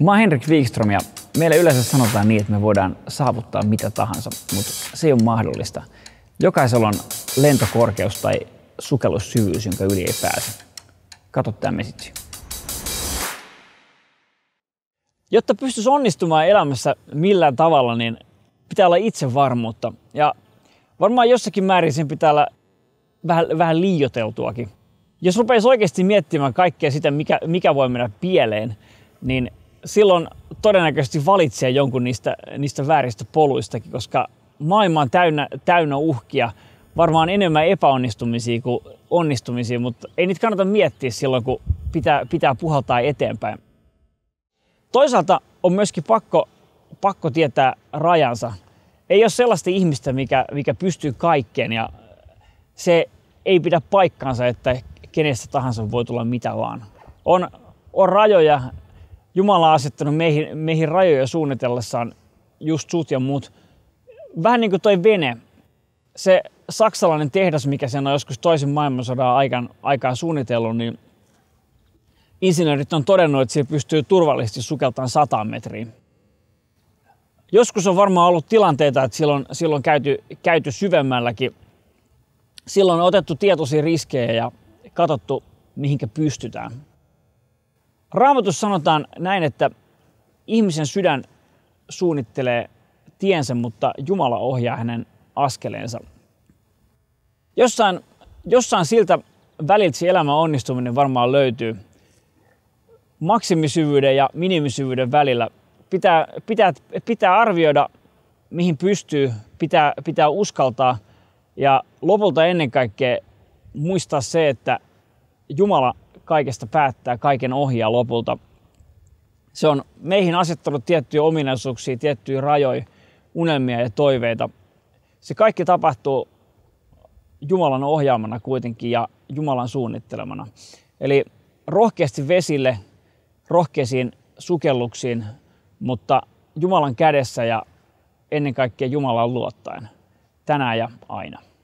Mä oon Henrik Wikström ja meille yleensä sanotaan niin, että me voidaan saavuttaa mitä tahansa, mutta se ei ole mahdollista. Jokaisella on lentokorkeus tai sukellussyvyys, jonka yli ei pääse. Kato tämä sitten. Jotta pystyisi onnistumaan elämässä millään tavalla, niin pitää olla itsevarmuutta. Ja varmaan jossakin määrin sen pitää olla vähän, vähän liioteltuakin. Jos rupeaisi oikeasti miettimään kaikkea sitä, mikä, mikä voi mennä pieleen, niin silloin todennäköisesti valitsee jonkun niistä, niistä vääristä poluistakin, koska maailma on täynnä, täynnä uhkia, varmaan enemmän epäonnistumisia kuin onnistumisia, mutta ei niitä kannata miettiä silloin, kun pitää, pitää puhaltaa eteenpäin. Toisaalta on myöskin pakko, pakko tietää rajansa. Ei ole sellaista ihmistä, mikä, mikä pystyy kaikkeen ja se ei pidä paikkaansa, että kenestä tahansa voi tulla mitä vaan. On, on rajoja, Jumala on asettanut meihin, meihin rajoja suunnitellessaan just sut ja muut. Vähän niin kuin toi vene, se saksalainen tehdas, mikä sen on joskus toisen maailmansodan aikaan, aikaan suunnitellut, niin insinöörit on todennut, että se pystyy turvallisesti sukeltamaan 100 metriä. Joskus on varmaan ollut tilanteita, että silloin, silloin käyty, käyty syvemmälläkin. Silloin on otettu tietoisia riskejä ja katsottu, mihinkä pystytään. Raamatussa sanotaan näin, että ihmisen sydän suunnittelee tiensä, mutta Jumala ohjaa hänen askeleensa. Jossain, jossain siltä väliltä elämän onnistuminen varmaan löytyy. Maksimisyvyyden ja minimisyvyyden välillä pitää, pitää, pitää arvioida, mihin pystyy, pitää, pitää uskaltaa ja lopulta ennen kaikkea muistaa se, että Jumala kaikesta päättää, kaiken ohjaa lopulta. Se on meihin asettanut tiettyjä ominaisuuksia, tiettyjä rajoja, unelmia ja toiveita. Se kaikki tapahtuu Jumalan ohjaamana kuitenkin ja Jumalan suunnittelemana. Eli rohkeasti vesille, rohkeisiin sukelluksiin, mutta Jumalan kädessä ja ennen kaikkea Jumalan luottaen, tänään ja aina.